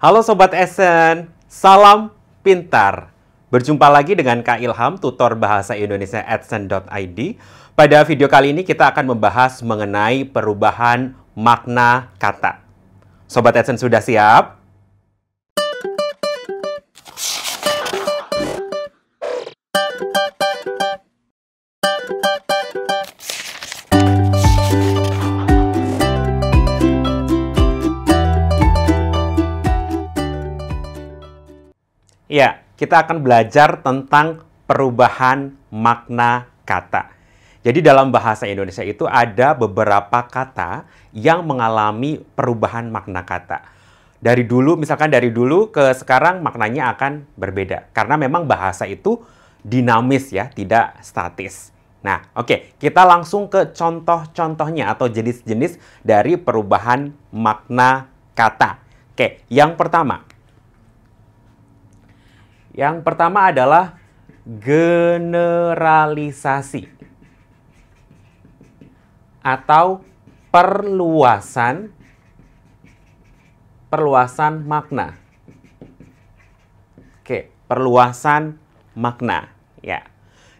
Halo Sobat Esen, salam pintar. Berjumpa lagi dengan Kak Ilham, tutor bahasa Indonesia Edsen.id. Pada video kali ini kita akan membahas mengenai perubahan makna kata. Sobat Edson sudah siap? Ya, kita akan belajar tentang perubahan makna kata. Jadi dalam bahasa Indonesia itu ada beberapa kata yang mengalami perubahan makna kata. Dari dulu, misalkan dari dulu ke sekarang maknanya akan berbeda. Karena memang bahasa itu dinamis ya, tidak statis. Nah, oke, okay, kita langsung ke contoh-contohnya atau jenis-jenis dari perubahan makna kata. Oke, okay, yang pertama, yang pertama adalah generalisasi atau perluasan perluasan makna. Oke, perluasan makna, ya.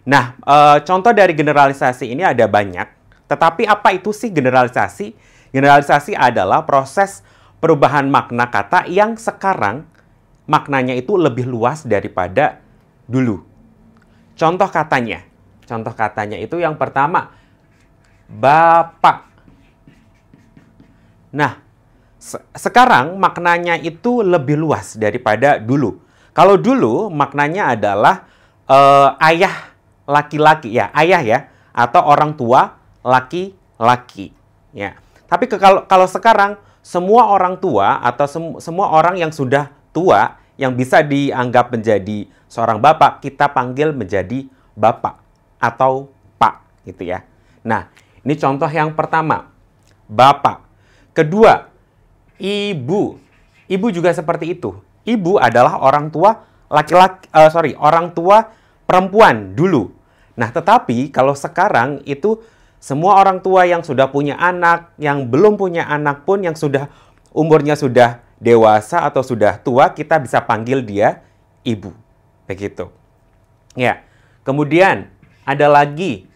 Nah, e, contoh dari generalisasi ini ada banyak, tetapi apa itu sih generalisasi? Generalisasi adalah proses perubahan makna kata yang sekarang maknanya itu lebih luas daripada dulu. Contoh katanya, contoh katanya itu yang pertama, Bapak. Nah, se sekarang maknanya itu lebih luas daripada dulu. Kalau dulu maknanya adalah uh, ayah laki-laki ya, ayah ya atau orang tua laki-laki ya. Tapi kalau kalau sekarang semua orang tua atau sem semua orang yang sudah tua yang bisa dianggap menjadi seorang bapak, kita panggil menjadi bapak atau pak gitu ya. Nah, ini contoh yang pertama. Bapak. Kedua, ibu. Ibu juga seperti itu. Ibu adalah orang tua laki-laki uh, sorry, orang tua perempuan dulu. Nah, tetapi kalau sekarang itu semua orang tua yang sudah punya anak, yang belum punya anak pun yang sudah umurnya sudah dewasa atau sudah tua kita bisa panggil dia ibu. Begitu. Ya. Kemudian ada lagi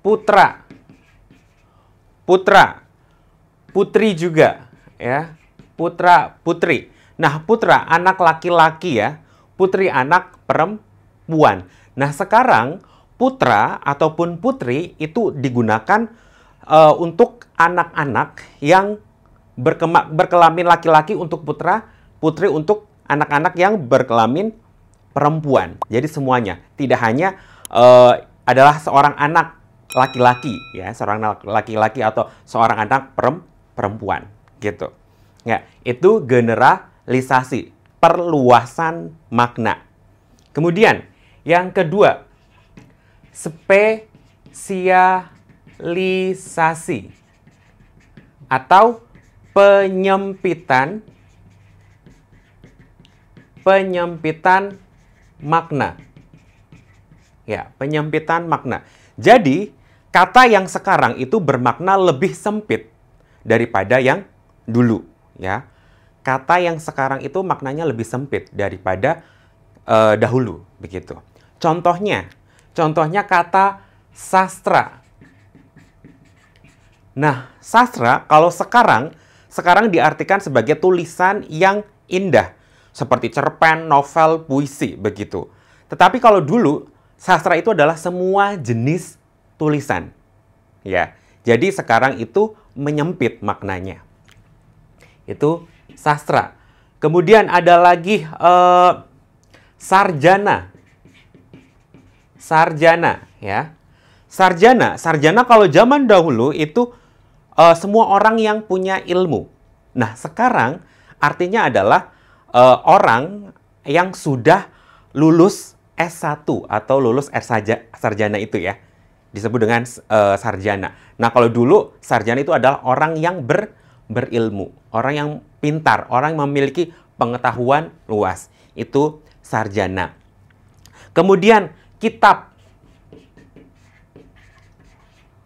putra. Putra. Putri juga ya. Putra, putri. Nah, putra anak laki-laki ya. Putri anak perempuan. Nah, sekarang putra ataupun putri itu digunakan uh, untuk anak-anak yang berkema, berkelamin laki-laki untuk putra, putri untuk anak-anak yang berkelamin perempuan. Jadi semuanya, tidak hanya uh, adalah seorang anak laki-laki ya, seorang laki-laki atau seorang anak perempuan gitu. Ya, itu generalisasi, perluasan makna. Kemudian yang kedua, spesialisasi atau penyempitan penyempitan makna. Ya, penyempitan makna. Jadi, kata yang sekarang itu bermakna lebih sempit daripada yang dulu, ya. Kata yang sekarang itu maknanya lebih sempit daripada uh, dahulu, begitu. Contohnya, contohnya kata sastra. Nah, sastra kalau sekarang sekarang diartikan sebagai tulisan yang indah, seperti cerpen, novel, puisi, begitu. Tetapi kalau dulu, sastra itu adalah semua jenis tulisan. Ya, jadi sekarang itu menyempit maknanya. Itu sastra. Kemudian ada lagi uh, sarjana. Sarjana, ya. Sarjana, sarjana kalau zaman dahulu itu uh, semua orang yang punya ilmu. Nah, sekarang artinya adalah uh, orang yang sudah lulus S1 atau lulus S sarjana itu ya. Disebut dengan uh, sarjana. Nah, kalau dulu sarjana itu adalah orang yang ber berilmu, orang yang pintar, orang yang memiliki pengetahuan luas. Itu sarjana. Kemudian kitab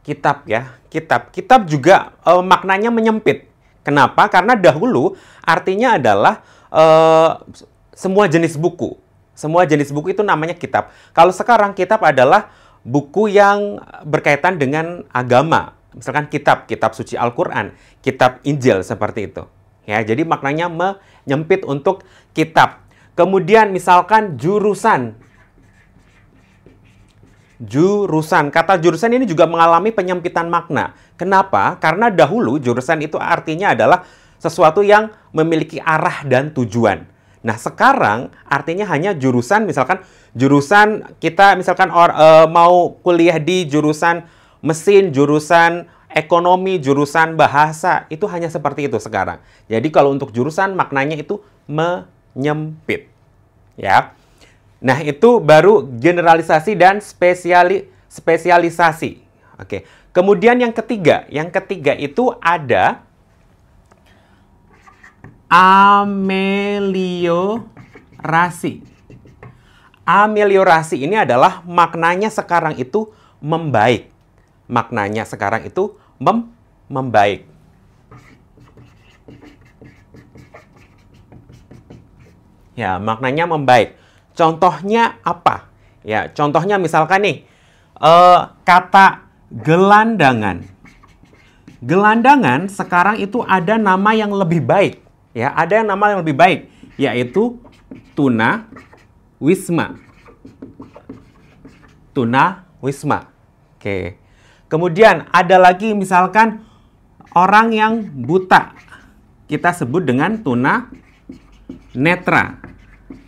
kitab ya kitab. Kitab juga e, maknanya menyempit. Kenapa? Karena dahulu artinya adalah e, semua jenis buku. Semua jenis buku itu namanya kitab. Kalau sekarang kitab adalah buku yang berkaitan dengan agama. Misalkan kitab, kitab suci Al-Qur'an, kitab Injil seperti itu. Ya, jadi maknanya menyempit untuk kitab. Kemudian misalkan jurusan Jurusan. Kata jurusan ini juga mengalami penyempitan makna. Kenapa? Karena dahulu jurusan itu artinya adalah sesuatu yang memiliki arah dan tujuan. Nah, sekarang artinya hanya jurusan misalkan jurusan kita misalkan or, e, mau kuliah di jurusan mesin, jurusan ekonomi, jurusan bahasa, itu hanya seperti itu sekarang. Jadi kalau untuk jurusan maknanya itu menyempit. Ya. Nah, itu baru generalisasi dan spesiali, spesialisasi. Oke. Kemudian yang ketiga, yang ketiga itu ada ameliorasi. Ameliorasi ini adalah maknanya sekarang itu membaik. Maknanya sekarang itu mem membaik. Ya, maknanya membaik. Contohnya apa? Ya, contohnya misalkan nih uh, kata gelandangan. Gelandangan sekarang itu ada nama yang lebih baik, ya, ada yang nama yang lebih baik yaitu tuna wisma. Tuna wisma. Oke. Kemudian ada lagi misalkan orang yang buta. Kita sebut dengan tuna netra.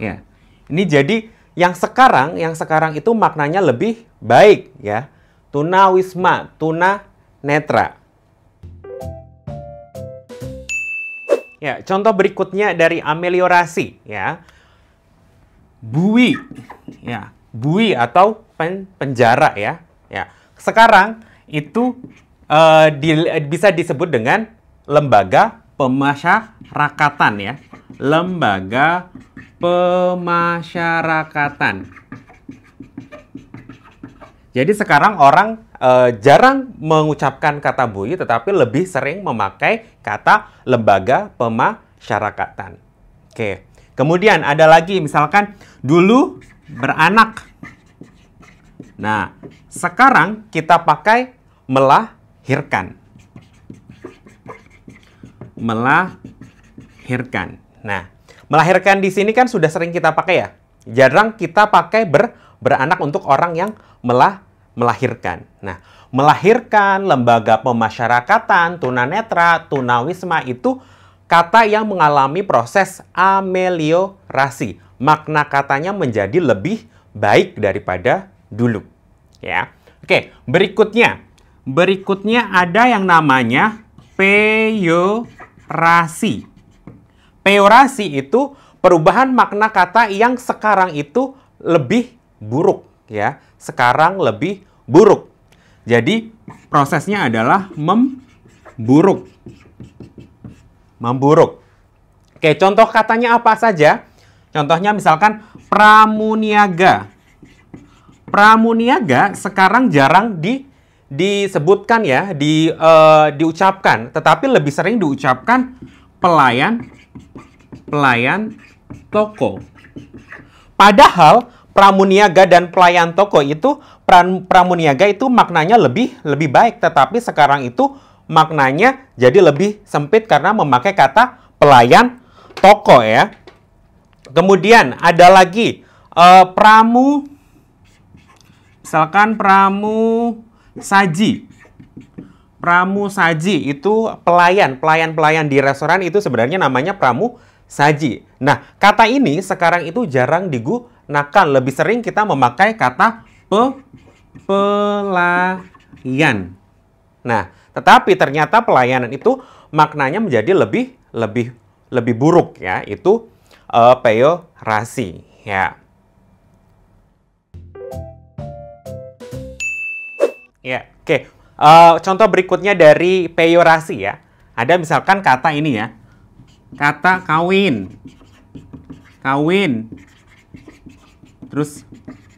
Ya. Ini jadi yang sekarang, yang sekarang itu maknanya lebih baik ya. Tuna wisma, tuna netra. Ya, contoh berikutnya dari ameliorasi ya. Bui ya, bui atau pen, penjara ya. Ya. Sekarang itu uh, di, bisa disebut dengan lembaga pemasyarakatan ya. Lembaga pemasyarakatan. Jadi sekarang orang e, jarang mengucapkan kata BUI tetapi lebih sering memakai kata lembaga pemasyarakatan. Oke. Kemudian ada lagi misalkan dulu beranak. Nah, sekarang kita pakai melahirkan. Melahirkan. Nah, Melahirkan di sini kan sudah sering kita pakai ya. Jarang kita pakai ber, beranak untuk orang yang melah, melahirkan. Nah, melahirkan, lembaga pemasyarakatan, tunanetra, tunawisma itu kata yang mengalami proses ameliorasi. Makna katanya menjadi lebih baik daripada dulu. Ya. Oke, berikutnya. Berikutnya ada yang namanya peyorasi. Peorasi itu perubahan makna kata yang sekarang itu lebih buruk ya. Sekarang lebih buruk. Jadi prosesnya adalah memburuk. Memburuk. Oke, contoh katanya apa saja? Contohnya misalkan pramuniaga. Pramuniaga sekarang jarang di disebutkan ya, di uh, diucapkan, tetapi lebih sering diucapkan pelayan pelayan toko. Padahal pramuniaga dan pelayan toko itu pramuniaga itu maknanya lebih lebih baik, tetapi sekarang itu maknanya jadi lebih sempit karena memakai kata pelayan toko ya. Kemudian ada lagi eh, pramu misalkan pramu saji pramu saji itu pelayan, pelayan-pelayan di restoran itu sebenarnya namanya pramu saji. Nah, kata ini sekarang itu jarang digunakan. Lebih sering kita memakai kata pe pelayan. Nah, tetapi ternyata pelayanan itu maknanya menjadi lebih lebih lebih buruk ya, itu uh, peyorasi ya. Ya, oke. Okay. Uh, contoh berikutnya dari peyorasi ya. Ada misalkan kata ini ya. Kata kawin. Kawin. Terus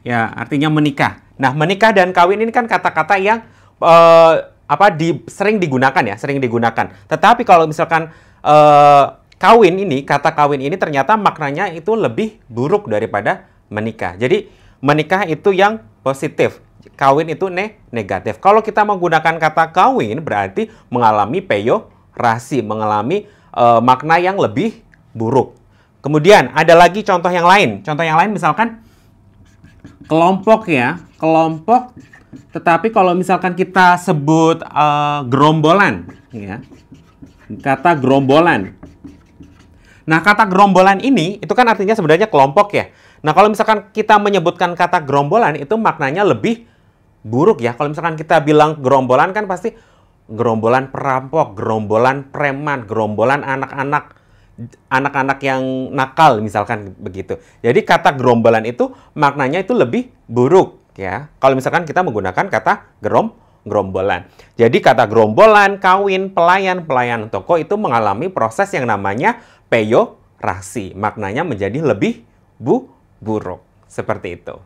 ya artinya menikah. Nah, menikah dan kawin ini kan kata-kata yang uh, apa di, sering digunakan ya, sering digunakan. Tetapi kalau misalkan uh, kawin ini, kata kawin ini ternyata maknanya itu lebih buruk daripada menikah. Jadi, menikah itu yang positif Kawin itu ne negatif. Kalau kita menggunakan kata kawin berarti mengalami rasi, mengalami uh, makna yang lebih buruk. Kemudian ada lagi contoh yang lain. Contoh yang lain misalkan kelompok ya, kelompok tetapi kalau misalkan kita sebut uh, gerombolan, ya, kata gerombolan. Nah, kata gerombolan ini itu kan artinya sebenarnya kelompok ya. Nah, kalau misalkan kita menyebutkan kata gerombolan itu maknanya lebih buruk ya. Kalau misalkan kita bilang gerombolan kan pasti gerombolan perampok, gerombolan preman, gerombolan anak-anak anak-anak yang nakal misalkan begitu. Jadi kata gerombolan itu maknanya itu lebih buruk ya. Kalau misalkan kita menggunakan kata gerom gerombolan. Jadi kata gerombolan, kawin, pelayan, pelayan toko itu mengalami proses yang namanya peyorasi. Maknanya menjadi lebih buruk buruk. Seperti itu.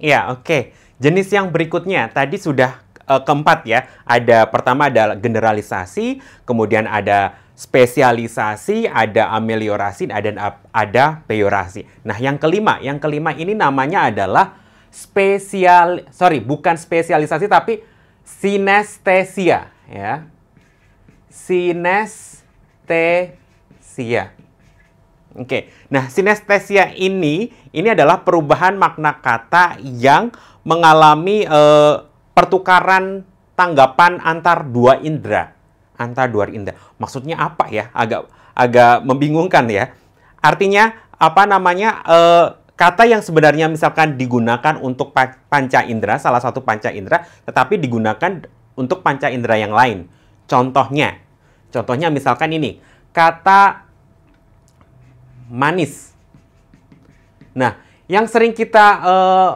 Ya, oke. Okay. Jenis yang berikutnya tadi sudah uh, keempat ya. Ada pertama adalah generalisasi, kemudian ada spesialisasi, ada ameliorasi, ada ada peyorasi. Nah, yang kelima, yang kelima ini namanya adalah spesial sorry, bukan spesialisasi tapi sinestesia ya. Sinestesia. Oke, nah sinestesia ini ini adalah perubahan makna kata yang mengalami eh, pertukaran tanggapan antar dua indera, antar dua indera. Maksudnya apa ya? Agak agak membingungkan ya. Artinya apa namanya eh, kata yang sebenarnya misalkan digunakan untuk panca indera, salah satu panca indera, tetapi digunakan untuk panca indera yang lain. Contohnya, contohnya misalkan ini kata manis. Nah, yang sering kita uh,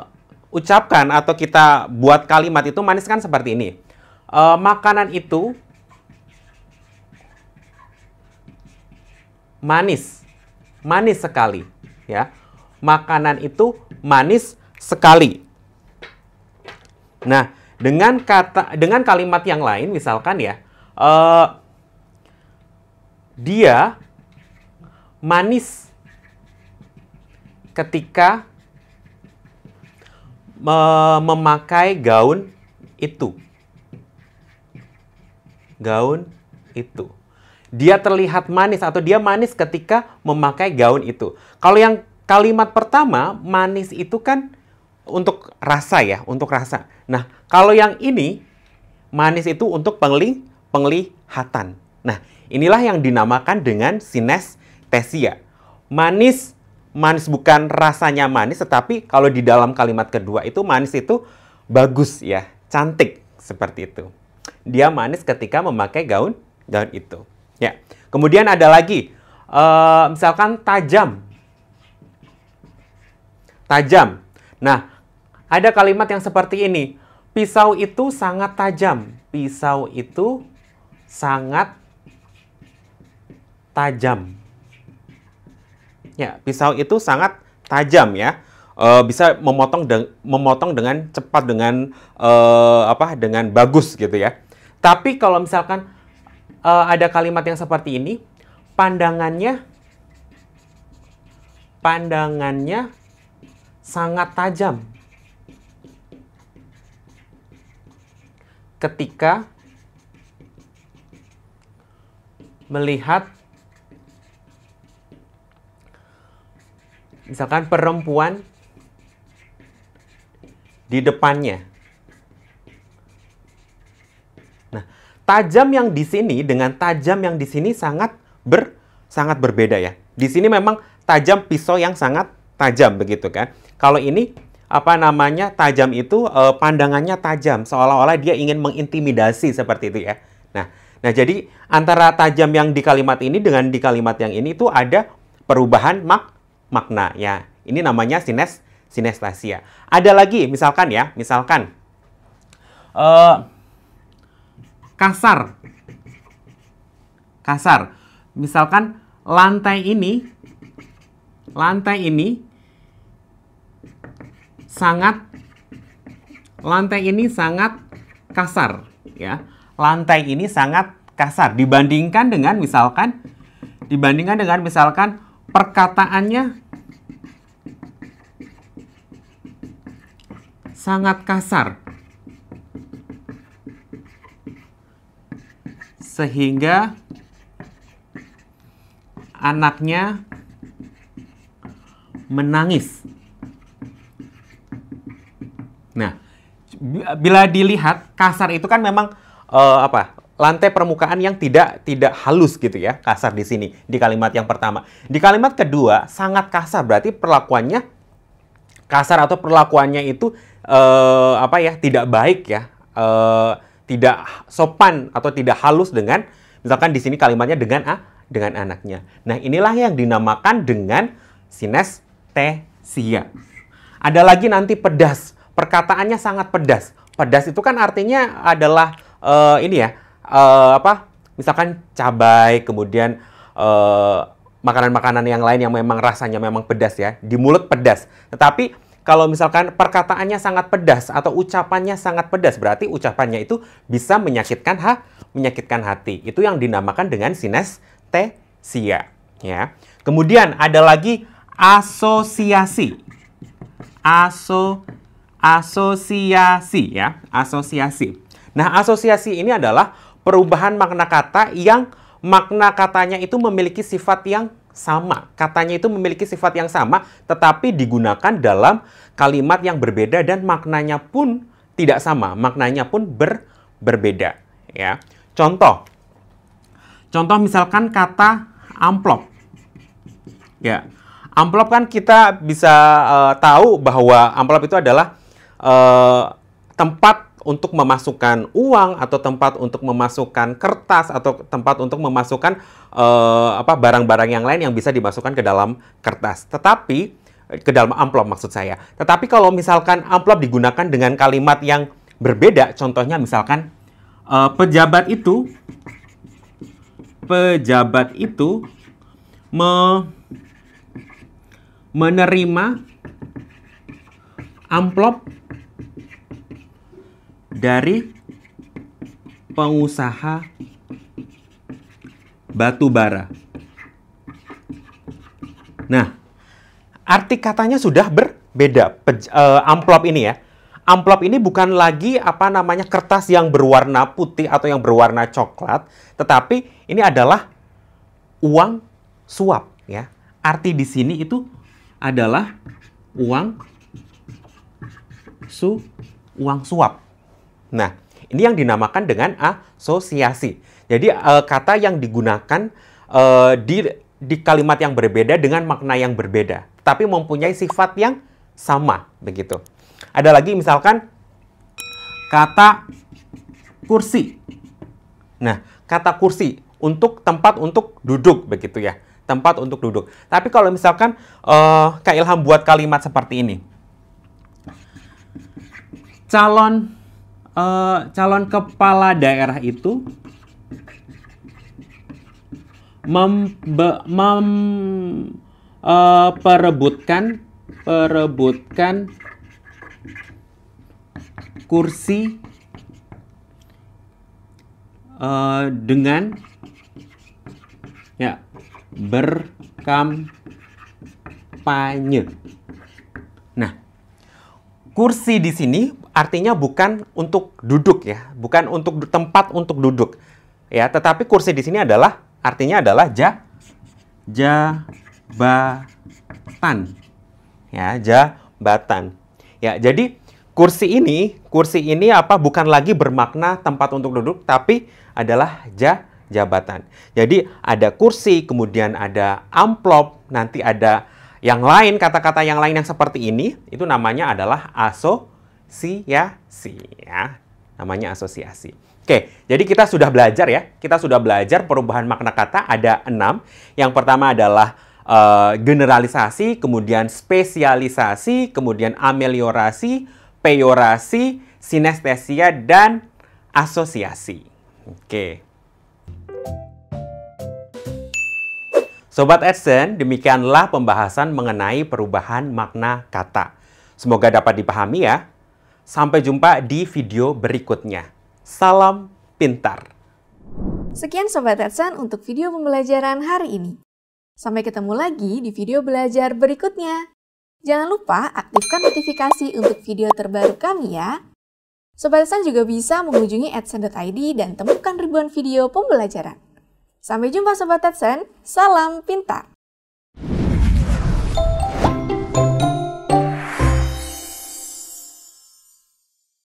ucapkan atau kita buat kalimat itu manis kan seperti ini. Uh, makanan itu manis, manis sekali, ya. Makanan itu manis sekali. Nah, dengan kata dengan kalimat yang lain misalkan ya, uh, dia manis ketika memakai gaun itu. Gaun itu. Dia terlihat manis atau dia manis ketika memakai gaun itu. Kalau yang kalimat pertama, manis itu kan untuk rasa ya, untuk rasa. Nah, kalau yang ini manis itu untuk pengli penglihatan. Nah, inilah yang dinamakan dengan sines tesia. Ya. Manis, manis bukan rasanya manis, tetapi kalau di dalam kalimat kedua itu manis itu bagus ya, cantik seperti itu. Dia manis ketika memakai gaun gaun itu. Ya. Kemudian ada lagi, uh, misalkan tajam. Tajam. Nah, ada kalimat yang seperti ini. Pisau itu sangat tajam. Pisau itu sangat tajam. Ya, pisau itu sangat tajam ya. E, bisa memotong de memotong dengan cepat dengan e, apa dengan bagus gitu ya. Tapi kalau misalkan e, ada kalimat yang seperti ini, pandangannya pandangannya sangat tajam ketika melihat misalkan perempuan di depannya. Nah, tajam yang di sini dengan tajam yang di sini sangat ber sangat berbeda ya. Di sini memang tajam pisau yang sangat tajam begitu kan. Kalau ini apa namanya tajam itu eh, pandangannya tajam seolah-olah dia ingin mengintimidasi seperti itu ya. Nah, nah jadi antara tajam yang di kalimat ini dengan di kalimat yang ini itu ada perubahan mak makna. Ya, ini namanya sines sinestasia. Ada lagi misalkan ya, misalkan uh, kasar. Kasar. Misalkan lantai ini lantai ini sangat lantai ini sangat kasar ya. Lantai ini sangat kasar dibandingkan dengan misalkan dibandingkan dengan misalkan perkataannya sangat kasar. Sehingga anaknya menangis. Nah, bila dilihat kasar itu kan memang uh, apa? lantai permukaan yang tidak tidak halus gitu ya, kasar di sini di kalimat yang pertama. Di kalimat kedua sangat kasar berarti perlakuannya kasar atau perlakuannya itu uh, apa ya, tidak baik ya. uh, tidak sopan atau tidak halus dengan misalkan di sini kalimatnya dengan a dengan anaknya. Nah, inilah yang dinamakan dengan sinestesia. Ada lagi nanti pedas. Perkataannya sangat pedas. Pedas itu kan artinya adalah uh, ini ya, uh, apa misalkan cabai kemudian makanan eh, makanan-makanan yang lain yang memang rasanya memang pedas ya di mulut pedas tetapi kalau misalkan perkataannya sangat pedas atau ucapannya sangat pedas berarti ucapannya itu bisa menyakitkan ha menyakitkan hati itu yang dinamakan dengan sinestesia ya kemudian ada lagi asosiasi aso asosiasi ya asosiasi nah asosiasi ini adalah perubahan makna kata yang makna katanya itu memiliki sifat yang sama. Katanya itu memiliki sifat yang sama, tetapi digunakan dalam kalimat yang berbeda dan maknanya pun tidak sama. Maknanya pun ber, berbeda. Ya, contoh, contoh misalkan kata amplop. Ya, amplop kan kita bisa uh, tahu bahwa amplop itu adalah uh, tempat untuk memasukkan uang atau tempat untuk memasukkan kertas atau tempat untuk memasukkan uh, apa barang-barang yang lain yang bisa dimasukkan ke dalam kertas. Tetapi eh, ke dalam amplop maksud saya. Tetapi kalau misalkan amplop digunakan dengan kalimat yang berbeda, contohnya misalkan uh, pejabat itu pejabat itu me menerima amplop dari pengusaha batu bara. Nah, arti katanya sudah berbeda. Pe uh, eh, amplop ini ya. Amplop ini bukan lagi apa namanya kertas yang berwarna putih atau yang berwarna coklat, tetapi ini adalah uang suap ya. Arti di sini itu adalah uang su uang suap Nah, ini yang dinamakan dengan asosiasi. Jadi uh, kata yang digunakan uh, di di kalimat yang berbeda dengan makna yang berbeda, tapi mempunyai sifat yang sama begitu. Ada lagi misalkan kata kursi. Nah, kata kursi untuk tempat untuk duduk begitu ya, tempat untuk duduk. Tapi kalau misalkan uh, Kak Ilham buat kalimat seperti ini, calon uh, calon kepala daerah itu mem, be, mem uh, perebutkan kursi uh, dengan ya berkampanye. Nah, kursi di sini artinya bukan untuk duduk ya, bukan untuk tempat untuk duduk. Ya, tetapi kursi di sini adalah artinya adalah ja jabatan. Ya, jabatan. Ya, jadi kursi ini, kursi ini apa bukan lagi bermakna tempat untuk duduk tapi adalah ja jabatan. Jadi ada kursi, kemudian ada amplop, nanti ada yang lain kata-kata yang lain yang seperti ini itu namanya adalah aso asosiasi Ya. Namanya asosiasi. Oke, jadi kita sudah belajar ya. Kita sudah belajar perubahan makna kata ada enam. Yang pertama adalah uh, generalisasi, kemudian spesialisasi, kemudian ameliorasi, peyorasi, sinestesia, dan asosiasi. Oke. Sobat Edson, demikianlah pembahasan mengenai perubahan makna kata. Semoga dapat dipahami ya. Sampai jumpa di video berikutnya. Salam pintar. Sekian Sobat Edson untuk video pembelajaran hari ini. Sampai ketemu lagi di video belajar berikutnya. Jangan lupa aktifkan notifikasi untuk video terbaru kami ya. Sobat Edson juga bisa mengunjungi edson.id dan temukan ribuan video pembelajaran. Sampai jumpa Sobat Edson, salam pintar!